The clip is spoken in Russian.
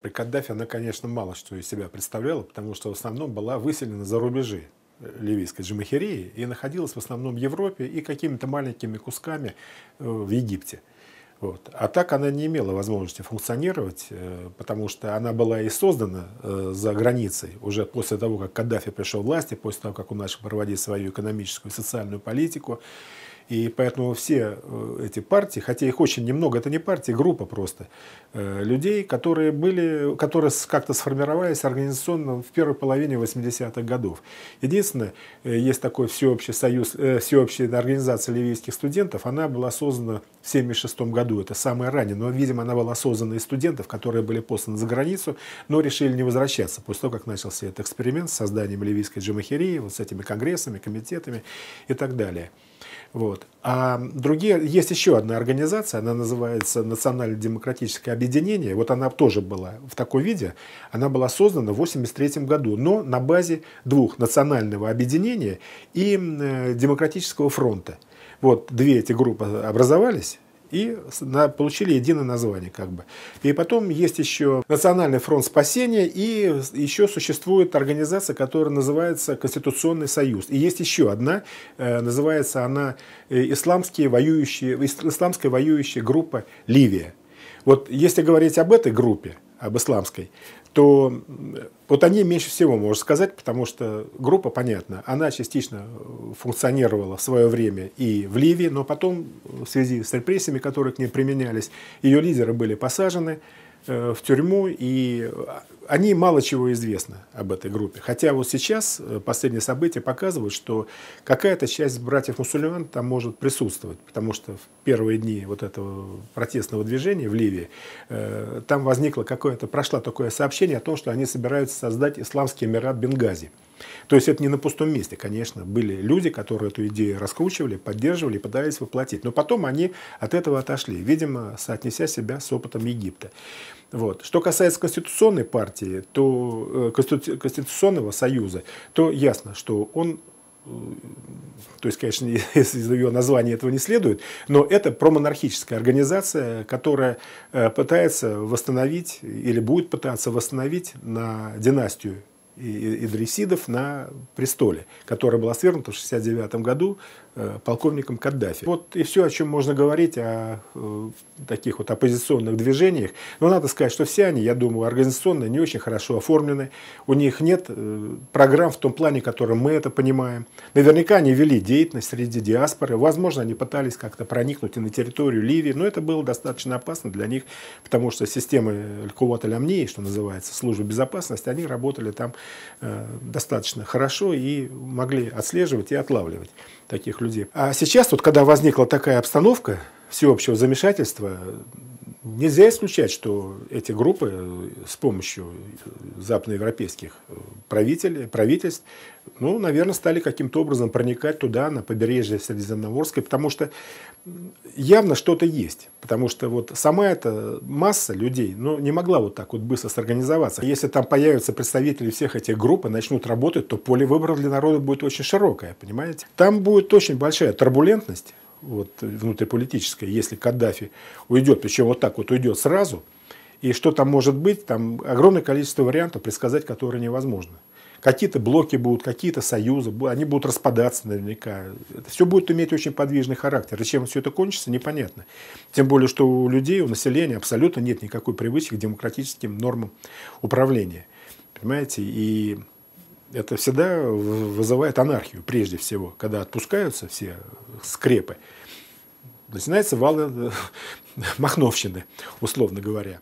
При Каддафе она, конечно, мало что из себя представляла, потому что в основном была выселена за рубежи э, ливийской джимахерии и находилась в основном в Европе и какими-то маленькими кусками э, в Египте. Вот. А так она не имела возможности функционировать, э, потому что она была и создана за границей уже после того, как Каддафи пришел к власти, после того, как он начал проводить свою экономическую и социальную политику. И поэтому все э, эти партии, хотя их очень немного, это не партии, группа просто э, людей, которые были, которые как-то сформировались организационно в первой половине 80-х годов. Единственное, э, есть такой всеобщий союз, всеобщая организация ливийских студентов, она была создана в 76 году, это самое ранее, но, видимо, она была создана из студентов, которые были посланы за границу, но решили не возвращаться после того, как начался этот эксперимент с созданием ливийской джамахирии, вот с этими конгрессами, комитетами и так далее. Вот. А другие, есть еще одна организация, она называется Национально-демократическое объединение. Вот она тоже была в таком виде. Она была создана в 1983 году, но на базе двух национального объединения и э, демократического фронта. Вот две эти группы образовались, и получили единое название как бы. И потом есть еще Национальный фронт спасения и еще существует организация, которая называется Конституционный союз. И есть еще одна, э, называется она э, Исламские воюющие, Исламская воюющая группа Ливия. Вот если говорить об этой группе, об исламской, то вот о ней меньше всего можно сказать, потому что группа, понятно, она частично э, функционировала в свое время и в Ливии, но потом э, в связи с репрессиями, которые к ней применялись, ее лидеры были посажены, Э, в тюрьму, и они мало чего известно об этой группе. Хотя вот сейчас э, последние события показывают, что какая-то часть братьев-мусульман там может присутствовать, потому что в первые дни вот этого протестного движения в Ливии э, там возникло какое-то, прошло такое сообщение о том, что они собираются создать Исламский Эмират Бенгази. То есть это не на пустом месте, конечно. Были люди, которые эту идею раскручивали, поддерживали, пытались воплотить. Но потом они от этого отошли, видимо, соотнеся себя с опытом Египта. Вот. Что касается Конституционной партии, то э, Конституционного союза, то ясно, что он э, то есть, конечно, из ее названия этого не следует, но это промонархическая организация, которая э, пытается восстановить или будет пытаться восстановить на династию идрисидов на престоле, которая была свергнута в 1969 году Э, полковником Каддафи. Вот и все, о чем можно говорить о э, таких вот оппозиционных движениях. Но надо сказать, что все они, я думаю, организационно не очень хорошо оформлены. У них нет э, программ в том плане, в котором мы это понимаем. Наверняка они вели деятельность среди диаспоры. Возможно, они пытались как-то проникнуть и на территорию Ливии, но это было достаточно опасно для них, потому что системы Лькуват Амнии, что называется, службы безопасности, они работали там достаточно хорошо и могли отслеживать и отлавливать таких людей. А сейчас, вот когда возникла такая обстановка всеобщего замешательства, Нельзя исключать, что эти группы э, с помощью э, западноевропейских э, правителей, правительств, ну, наверное, стали каким-то образом проникать туда, на побережье Средиземноморской, потому что явно что-то есть. Потому что вот сама эта масса людей ну, не могла вот так вот быстро сорганизоваться. Если там появятся представители всех этих групп и начнут работать, то поле выборов для народа будет очень широкое, понимаете? Там будет очень большая турбулентность, вот, внутриполитическая, если Каддафи уйдет, причем вот так вот уйдет сразу, и что там может быть, там огромное количество вариантов, предсказать которые невозможно. Какие-то блоки будут, какие-то союзы, они будут распадаться наверняка. Это все будет иметь очень подвижный характер. И чем все это кончится, непонятно. Тем более, что у людей, у населения абсолютно нет никакой привычки к демократическим нормам управления. Понимаете? И это всегда вызывает анархию прежде всего, когда отпускаются все скрепы. Начинается вал э, махновщины, условно говоря.